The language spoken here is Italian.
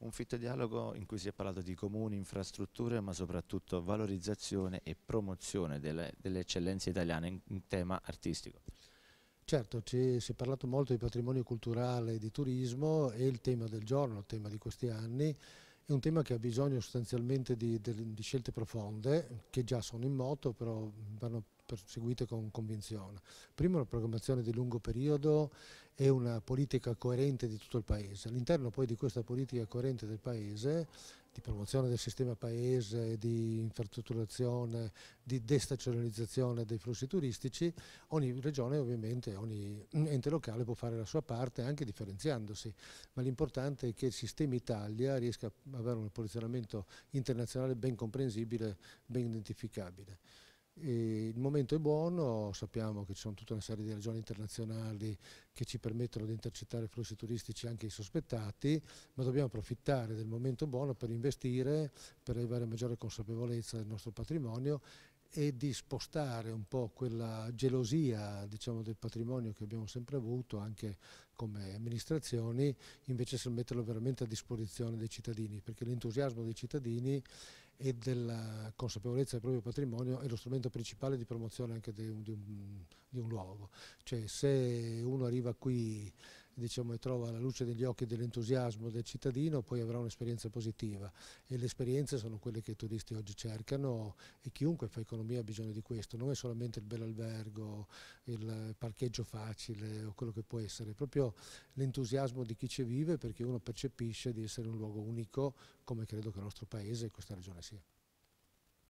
Un fitto dialogo in cui si è parlato di comuni, infrastrutture, ma soprattutto valorizzazione e promozione delle, delle eccellenze italiane in, in, tema artistico. Certo, ci, si è parlato molto di patrimonio culturale e di turismo e il tema del giorno, il tema di questi anni, è un tema che ha bisogno sostanzialmente di, di, di scelte profonde che già sono in moto, però vanno perseguite con convinzione. Primo la programmazione di lungo periodo e una politica coerente di tutto il Paese. All'interno poi di questa politica coerente del Paese, di promozione del sistema Paese, di infrastrutturazione, di destazionalizzazione dei flussi turistici, ogni regione ovviamente, ogni ente locale può fare la sua parte anche differenziandosi, ma l'importante è che il sistema Italia riesca ad avere un posizionamento internazionale ben comprensibile, ben identificabile. E il momento è buono, sappiamo che ci sono tutta una serie di ragioni internazionali che ci permettono di intercettare flussi turistici anche insospettati, ma dobbiamo approfittare del momento buono per investire, per arrivare a maggiore consapevolezza del nostro patrimonio e di spostare un po' quella gelosia diciamo, del patrimonio che abbiamo sempre avuto anche come amministrazioni, invece se metterlo veramente a disposizione dei cittadini, perché l'entusiasmo dei cittadini e della consapevolezza del proprio patrimonio è lo strumento principale di promozione anche di un, di un, di un luogo. Cioè, se uno arriva qui diciamo, e trova la luce negli occhi dell'entusiasmo del cittadino, poi avrà un'esperienza positiva e le esperienze sono quelle che i turisti oggi cercano e chiunque fa economia ha bisogno di questo, non è solamente il bel albergo, il parcheggio facile o quello che può essere, è proprio l'entusiasmo di chi ci vive perché uno percepisce di essere un luogo unico come credo che il nostro paese e questa regione sia.